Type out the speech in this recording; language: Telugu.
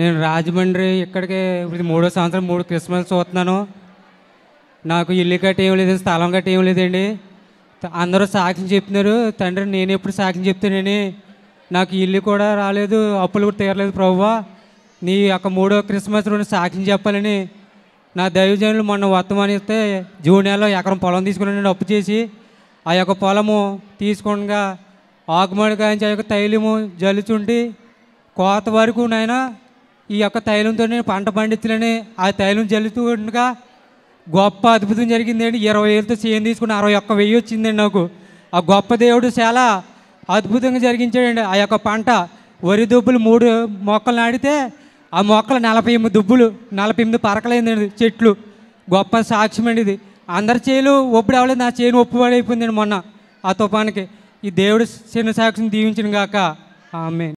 నేను రాజమండ్రి ఇక్కడికి ఇప్పుడు మూడో సంవత్సరం మూడు క్రిస్మస్ చూస్తున్నాను నాకు ఇల్లు కట్టి ఏం లేదండి స్థలం కట్టి ఏం లేదండి అందరూ సాక్ష్యం చెప్తున్నారు తండ్రి నేను ఎప్పుడు సాక్ష్యం చెప్తానని నాకు ఇల్లు కూడా రాలేదు అప్పులు కూడా తీరలేదు ప్రభువా నీ యొక్క మూడో క్రిస్మస్ రోజు సాక్ష్యం చెప్పాలని నా దైవజనులు మొన్న వర్తమానిస్తే జూన్ నెలలో ఎకరం పొలం తీసుకుని అప్పు చేసి ఆ యొక్క పొలము తీసుకుండా ఆకుమడి కాయించి ఆ యొక్క తైలము జల్లుచుండి కోత వరకు నాయన ఈ యొక్క నేను పంట పండితులని ఆ తైలం చల్లుతూ ఉండగా గొప్ప అద్భుతం జరిగిందండి ఇరవై వేలతో సీఎం తీసుకుని అరవై ఒక్క వెయ్యి వచ్చిందండి నాకు ఆ గొప్ప దేవుడు చాలా అద్భుతంగా జరిగించాడండి ఆ యొక్క పంట వరి దుబ్బులు మూడు మొక్కలు నాటితే ఆ మొక్కలు నలభై ఎనిమిది దుబ్బులు నలభై ఎనిమిది పరకలైందండి చెట్లు గొప్ప సాక్ష్యం అండి ఇది అందరి చేలు ఒప్పుడు అవ్వలేదు నా చేను ఒప్పుబడి అయిపోయిందండి మొన్న ఆ తుఫానికి ఈ దేవుడు చిన్న సాక్షిని దీవించిన గాక ఆమె